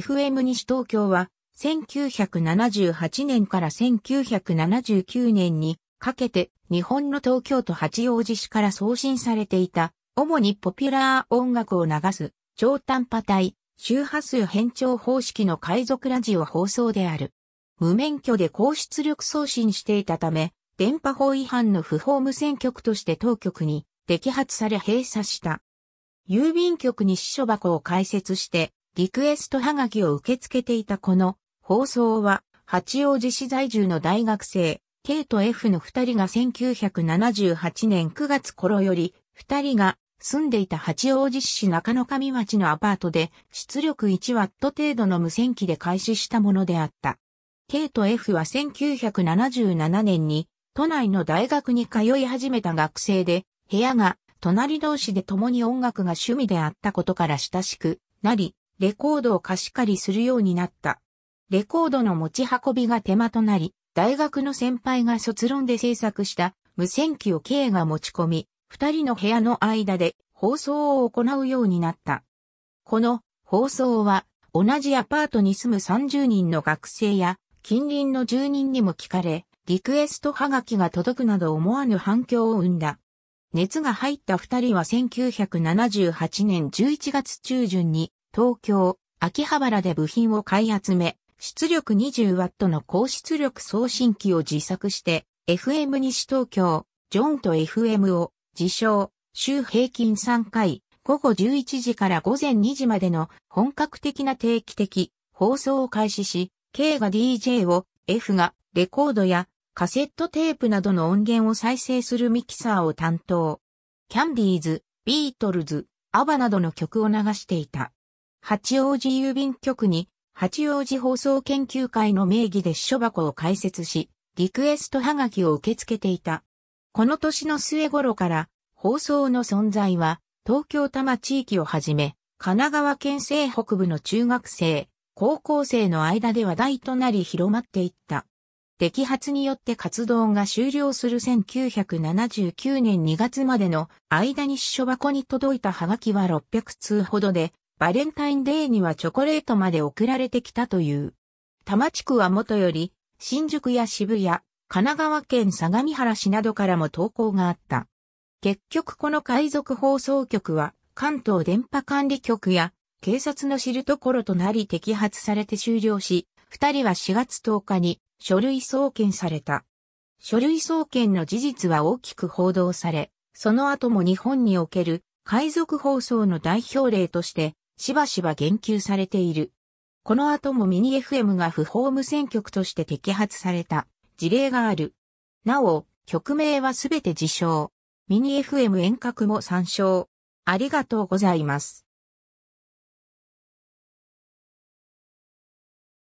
FM 西東京は、1978年から1979年にかけて日本の東京都八王子市から送信されていた、主にポピュラー音楽を流す超短波帯、周波数変調方式の海賊ラジオ放送である。無免許で高出力送信していたため、電波法違反の不法無線局として当局に摘発され閉鎖した。郵便局に支所箱を開設して、リクエストはがきを受け付けていたこの放送は、八王子市在住の大学生、K と F の二人が1978年9月頃より、二人が住んでいた八王子市中野上町のアパートで出力1ワット程度の無線機で開始したものであった。K と F は1977年に都内の大学に通い始めた学生で、部屋が隣同士で共に音楽が趣味であったことから親しくなり、レコードを貸し借りするようになった。レコードの持ち運びが手間となり、大学の先輩が卒論で制作した無線機を K が持ち込み、二人の部屋の間で放送を行うようになった。この放送は同じアパートに住む30人の学生や近隣の住人にも聞かれ、リクエストはがきが届くなど思わぬ反響を生んだ。熱が入った二人は1978年11月中旬に東京、秋葉原で部品を買い集め、出力 20W の高出力送信機を自作して、FM 西東京、ジョンと FM を、自称、週平均3回、午後11時から午前2時までの本格的な定期的放送を開始し、K が DJ を、F がレコードやカセットテープなどの音源を再生するミキサーを担当。キャンディーズ、ビートルズ、アバなどの曲を流していた。八王子郵便局に、八王子放送研究会の名義で支書箱を開設し、リクエストはがきを受け付けていた。この年の末頃から、放送の存在は、東京多摩地域をはじめ、神奈川県西北部の中学生、高校生の間で話題となり広まっていった。出来発によって活動が終了する1979年2月までの間に支所箱に届いたハガキは600通ほどで、バレンタインデーにはチョコレートまで送られてきたという。多摩地区はもとより、新宿や渋谷、神奈川県相模原市などからも投稿があった。結局この海賊放送局は、関東電波管理局や警察の知るところとなり摘発されて終了し、二人は4月10日に書類送検された。書類送検の事実は大きく報道され、その後も日本における海賊放送の代表例としてしばしば言及されている。この後もミニ FM が不法無線局として摘発された事例がある。なお、曲名はすべて自称。ミニ FM 遠隔も参照。ありがとうございます。